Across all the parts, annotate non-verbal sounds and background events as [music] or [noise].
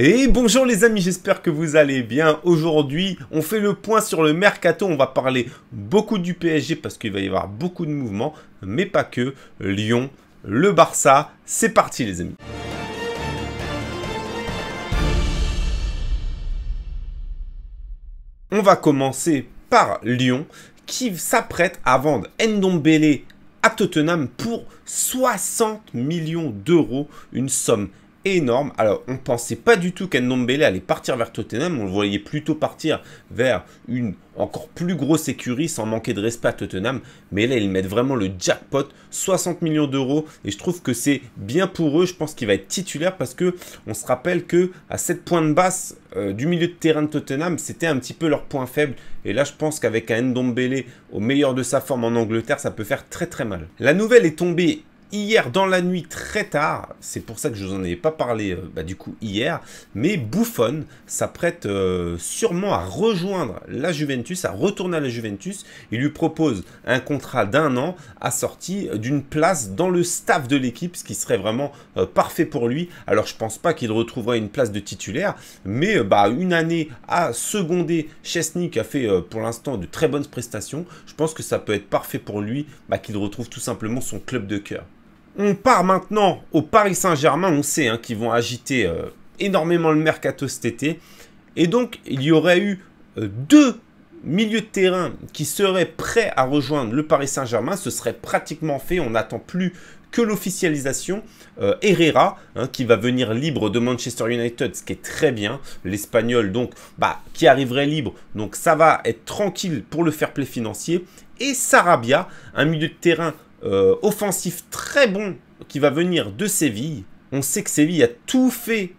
Et bonjour les amis, j'espère que vous allez bien. Aujourd'hui, on fait le point sur le mercato. On va parler beaucoup du PSG parce qu'il va y avoir beaucoup de mouvements, mais pas que. Lyon, le Barça, c'est parti les amis. On va commencer par Lyon qui s'apprête à vendre Ndombele à Tottenham pour 60 millions d'euros, une somme énorme. Alors, on ne pensait pas du tout qu'Endombele allait partir vers Tottenham. On le voyait plutôt partir vers une encore plus grosse écurie sans manquer de respect à Tottenham. Mais là, ils mettent vraiment le jackpot, 60 millions d'euros. Et je trouve que c'est bien pour eux. Je pense qu'il va être titulaire parce que on se rappelle que à cette pointe basse euh, du milieu de terrain de Tottenham, c'était un petit peu leur point faible. Et là, je pense qu'avec un Ndombele au meilleur de sa forme en Angleterre, ça peut faire très très mal. La nouvelle est tombée hier dans la nuit très tard, c'est pour ça que je vous en avais pas parlé euh, bah, du coup hier, mais Bouffon, s'apprête euh, sûrement à rejoindre la Juventus, à retourner à la Juventus. Il lui propose un contrat d'un an assorti euh, d'une place dans le staff de l'équipe, ce qui serait vraiment parfait pour lui. Alors je pense pas qu'il retrouvera une place de titulaire, mais bah, une année à seconder Chesney a fait pour l'instant de très bonnes prestations, je pense que ça peut être parfait pour lui, bah, qu'il retrouve tout simplement son club de cœur. On part maintenant au Paris Saint-Germain, on sait hein, qu'ils vont agiter euh, énormément le mercato cet été. Et donc, il y aurait eu euh, deux milieux de terrain qui seraient prêts à rejoindre le Paris Saint-Germain. Ce serait pratiquement fait, on n'attend plus que l'officialisation. Euh, Herrera, hein, qui va venir libre de Manchester United, ce qui est très bien. L'Espagnol, donc, bah, qui arriverait libre. Donc, ça va être tranquille pour le fair play financier. Et Sarabia, un milieu de terrain euh, offensif très bon qui va venir de Séville. On sait que Séville a tout fait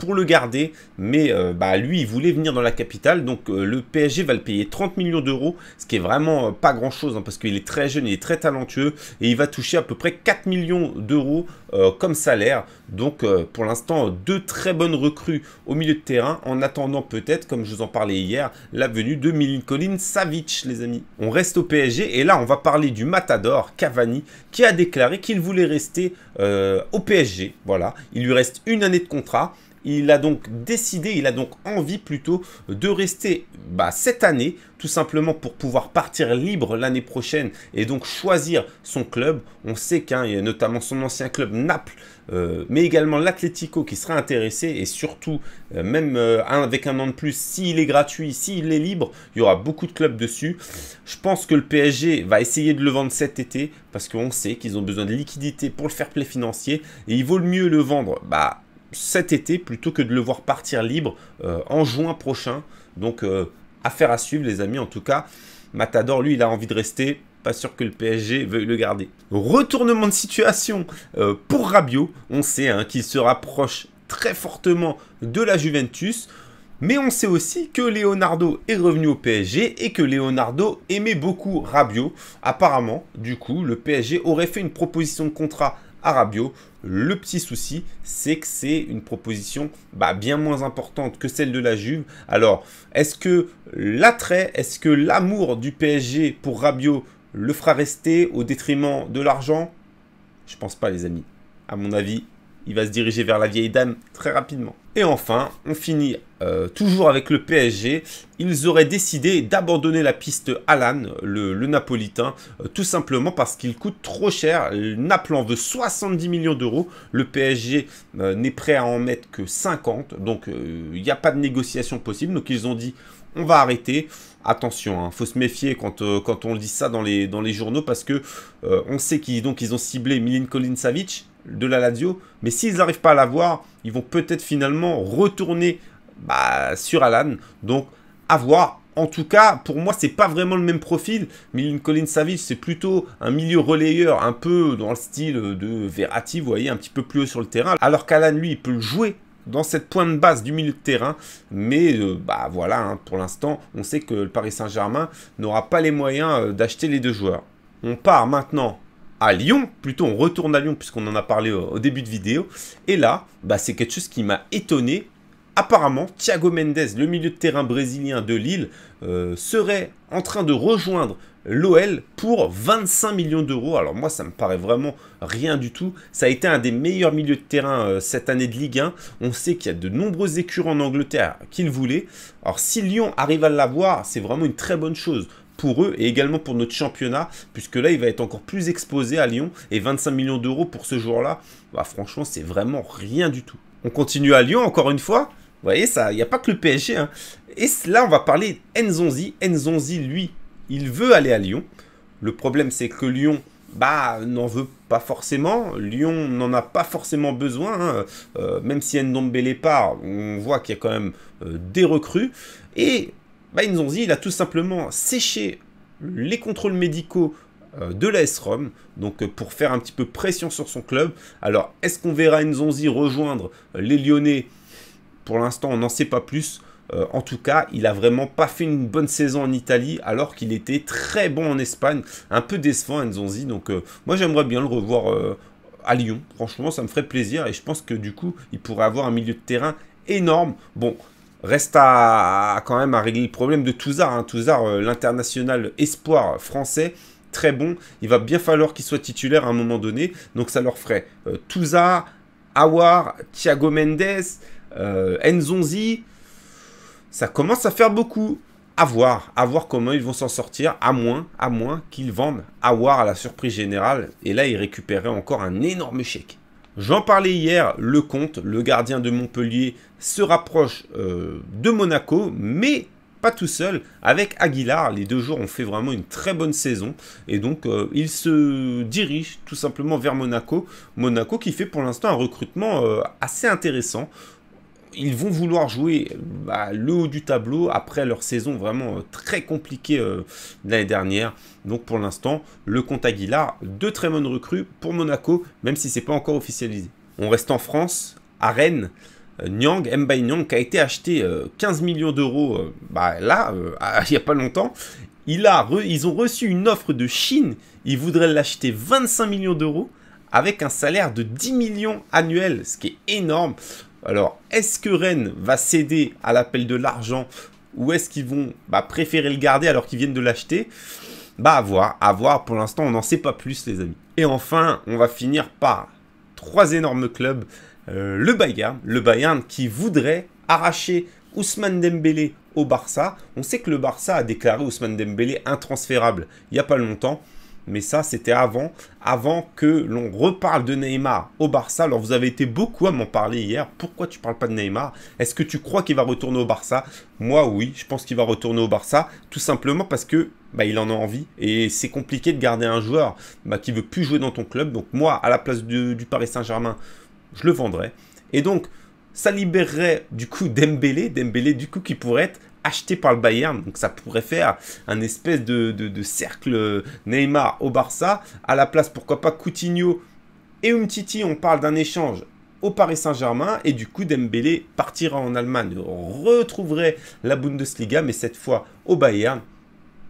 pour le garder, mais euh, bah, lui, il voulait venir dans la capitale, donc euh, le PSG va le payer 30 millions d'euros, ce qui est vraiment euh, pas grand-chose, hein, parce qu'il est très jeune, il est très talentueux, et il va toucher à peu près 4 millions d'euros comme salaire. Donc pour l'instant, deux très bonnes recrues au milieu de terrain, en attendant peut-être, comme je vous en parlais hier, la venue de Milinkolin Savic, les amis. On reste au PSG, et là, on va parler du Matador, Cavani, qui a déclaré qu'il voulait rester au PSG. Voilà, il lui reste une année de contrat. Il a donc décidé, il a donc envie plutôt de rester bah, cette année, tout simplement pour pouvoir partir libre l'année prochaine et donc choisir son club. On sait qu'il y a notamment son ancien club Naples, euh, mais également l'Atletico qui sera intéressé et surtout, euh, même euh, avec un an de plus, s'il est gratuit, s'il est libre, il y aura beaucoup de clubs dessus. Je pense que le PSG va essayer de le vendre cet été parce qu'on sait qu'ils ont besoin de liquidités pour le fair play financier et il vaut le mieux le vendre. Bah, cet été plutôt que de le voir partir libre euh, en juin prochain. Donc, euh, affaire à suivre, les amis. En tout cas, Matador, lui, il a envie de rester. Pas sûr que le PSG veuille le garder. Retournement de situation euh, pour Rabiot. On sait hein, qu'il se rapproche très fortement de la Juventus. Mais on sait aussi que Leonardo est revenu au PSG et que Leonardo aimait beaucoup Rabiot. Apparemment, du coup, le PSG aurait fait une proposition de contrat à Le petit souci, c'est que c'est une proposition bah, bien moins importante que celle de la Juve. Alors, est-ce que l'attrait, est-ce que l'amour du PSG pour Rabio le fera rester au détriment de l'argent Je pense pas, les amis. À mon avis, il va se diriger vers la vieille dame très rapidement. Et enfin, on finit euh, toujours avec le PSG. Ils auraient décidé d'abandonner la piste Alan, le, Napolitain, euh, tout simplement parce qu'il coûte trop cher. Naples en veut 70 millions d'euros. Le PSG euh, n'est prêt à en mettre que 50. Donc il n'y a pas de négociation possible. Donc ils ont dit on va arrêter. Attention, il hein, faut se méfier quand, quand on dit ça dans les, dans les journaux parce que on sait qu'ils ils ont ciblé Milinkovic Savic de la Lazio. Mais s'ils n'arrivent pas à l'avoir, ils vont peut-être finalement retourner bah, sur Alan. Donc, à voir. En tout cas, pour moi, c'est pas vraiment le même profil. Milinkovic saville c'est plutôt un milieu relayeur, un peu dans le style de Verratti, vous voyez, un petit peu plus haut sur le terrain. Alors qu'Alan, lui, il peut le jouer dans cette pointe basse du milieu de terrain. Mais euh, bah voilà, hein, pour l'instant, on sait que le Paris Saint-Germain n'aura pas les moyens euh, d'acheter les deux joueurs. On part maintenant à Lyon, plutôt on retourne à Lyon puisqu'on en a parlé au, début de vidéo. Et là, bah, c'est quelque chose qui m'a étonné. Apparemment, Thiago Mendes, le milieu de terrain brésilien de Lille, euh, serait en train de rejoindre l'OL pour 25 millions d'euros. Alors moi, ça me paraît vraiment rien du tout. Ça a été un des meilleurs milieux de terrain euh, cette année de Ligue 1. On sait qu'il y a de nombreux écureuils en Angleterre qui le voulaient. Alors si Lyon arrive à l'avoir, c'est vraiment une très bonne chose pour eux et également pour notre championnat, puisque là, il va être encore plus exposé à Lyon. Et 25 millions d'euros pour ce jour là bah, franchement, c'est vraiment rien du tout. On continue à Lyon, encore une fois. Vous voyez, il n'y a pas que le PSG. Hein. Et là, on va parler Nzonzi. Nzonzi, lui, il veut aller à Lyon. Le problème, c'est que Lyon bah, n'en veut pas forcément. Lyon n'en a pas forcément besoin. Hein. Euh, même si Ndombele part, on voit qu'il y a quand même euh, des recrues. Et bah, il a tout simplement séché les contrôles médicaux euh, de la SROM, donc euh, pour faire un petit peu pression sur son club. Alors, est-ce qu'on verra Nzonzi rejoindre euh, les Lyonnais Pour l'instant, on n'en sait pas plus. en tout cas, il a vraiment pas fait une bonne saison en Italie, alors qu'il était très bon en Espagne. Un peu décevant Nzonzi, donc moi j'aimerais bien le revoir à Lyon. Franchement, ça me ferait plaisir et je pense que du coup, il pourrait avoir un milieu de terrain énorme. Bon, Reste à, quand même à régler le problème de Touzard. Hein. Touzard, euh, l'international espoir français, très bon. Il va bien falloir qu'il soit titulaire à un moment donné. Donc ça leur ferait euh, Touzard, Awar, Thiago Mendes, euh, Nzonzi. Ça commence à faire beaucoup. À voir, à voir comment ils vont s'en sortir, à moins, à moins qu'ils vendent Awar à la surprise générale. Et là, ils récupéraient encore un énorme chèque. J'en parlais hier, le Comte, le gardien de Montpellier, se rapproche euh, de Monaco, mais pas tout seul, avec Aguilar. Les deux jours ont fait vraiment une très bonne saison. Et donc, euh, il se dirige tout simplement vers Monaco. Monaco qui fait pour l'instant un recrutement euh, assez intéressant ils vont vouloir jouer bah, le haut du tableau après leur saison vraiment euh, très compliquée euh, l'année dernière. Donc pour l'instant, le compte Aguilar, deux très bonnes recrues pour Monaco, même si c'est pas encore officialisé. On reste en France, à Rennes. Euh, Nyang, Mbaye Nyang, qui a été acheté 15 millions d'euros bah, là, [laughs] il n'y a pas longtemps. ils ont reçu une offre de Chine. Ils voudraient l'acheter 25 millions d'euros avec un salaire de 10 millions annuels, ce qui est énorme. Alors, est-ce que Rennes va céder à l'appel de l'argent ou est-ce qu'ils vont bah, préférer le garder alors qu'ils viennent de l'acheter Bah, à voir, à voir. Pour l'instant, on n'en sait pas plus, les amis. Et enfin, on va finir par trois énormes clubs. Euh, le Bayern, le Bayern qui voudrait arracher Ousmane Dembélé au Barça. On sait que le Barça a déclaré Ousmane Dembélé intransférable il n'y a pas longtemps. Mais ça, c'était avant, avant que l'on reparle de Neymar au Barça. Alors, vous avez été beaucoup à m'en parler hier. Pourquoi tu parles pas de Neymar Est-ce que tu crois qu'il va retourner au Barça Moi, oui, je pense qu'il va retourner au Barça, tout simplement parce que bah, il en a envie et c'est compliqué de garder un joueur bah, qui veut plus jouer dans ton club. Donc, moi, à la place du Paris Saint-Germain, je le vendrais. Et donc, ça libérerait du coup Dembélé, Dembélé du coup qui pourrait être acheté par le Bayern. Donc ça pourrait faire un espèce de, de, cercle euh, Neymar au Barça. À la place, pourquoi pas Coutinho et Umtiti. On parle d'un échange au Paris Saint-Germain et du coup Dembélé partira en Allemagne, retrouverait la Bundesliga mais cette fois au Bayern.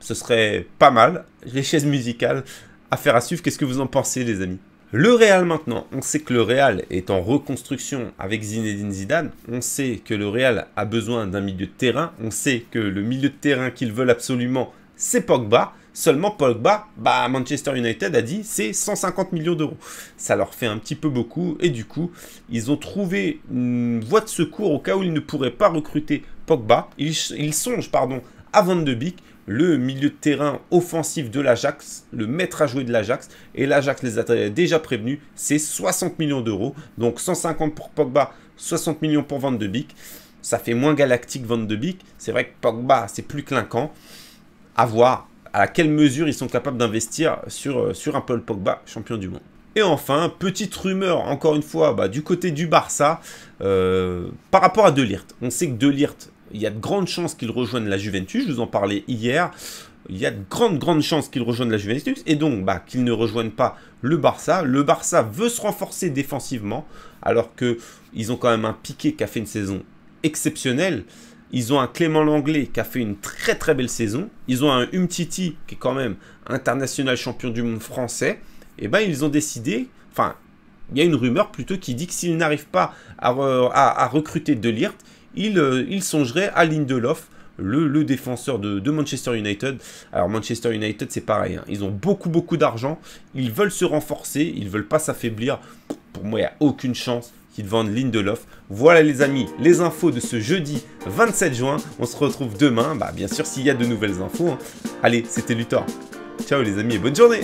Ce serait pas mal, les chaises musicales à faire à suivre. Qu'est-ce que vous en pensez les amis le Real maintenant, on sait que le Real est en reconstruction avec Zinedine Zidane, on sait que le Real a besoin d'un milieu de terrain, on sait que le milieu de terrain qu'ils veulent absolument c'est Pogba, seulement Pogba, bah Manchester United a dit c'est 150 millions d'euros. Ça leur fait un petit peu beaucoup et du coup ils ont trouvé une voie de secours au cas où ils ne pourraient pas recruter Pogba, ils, ils songent pardon à Van de Beek le milieu de terrain offensif de l'Ajax, le maître à jouer de l'Ajax. Et l'Ajax les a déjà prévenus, c'est 60 millions d'euros. Donc 150 pour Pogba, 60 millions pour Van de Beek. Ça fait moins galactique Van de Beek. C'est vrai que Pogba, c'est plus clinquant. À voir à quelle mesure ils sont capables d'investir sur, euh, sur un Paul Pogba, champion du monde. Et enfin, petite rumeur, encore une fois, bah, du côté du Barça, euh, par rapport à Delirte. On sait que Delirte il y a de grandes chances qu'il rejoigne la Juventus. Je vous en parlais hier. Il y a de grandes, grandes chances qu'il rejoigne la Juventus. Et donc, bah, qu'il ne rejoigne pas le Barça. Le Barça veut se renforcer défensivement. Alors qu'ils ont quand même un Piqué qui a fait une saison exceptionnelle. Ils ont un Clément Langlais qui a fait une très très belle saison. Ils ont un Umtiti qui est quand même international champion du monde français. Et ben ils ont décidé, enfin, il y a une rumeur plutôt qui dit que s'ils n'arrivent pas à, à recruter Delirte, euh, il, songerait à Lindelof, le, défenseur de, Manchester United. Alors Manchester United, c'est pareil. Hein. Ils ont beaucoup, beaucoup d'argent. Ils veulent se renforcer. Ils veulent pas s'affaiblir. Pour moi, il n'y a aucune chance qu'ils vendent Lindelof. Voilà les amis, les infos de ce jeudi 27 juin. On se retrouve demain. Bah, bien sûr, s'il y a de nouvelles infos. Hein. Allez, c'était Luthor. Ciao les amis et bonne journée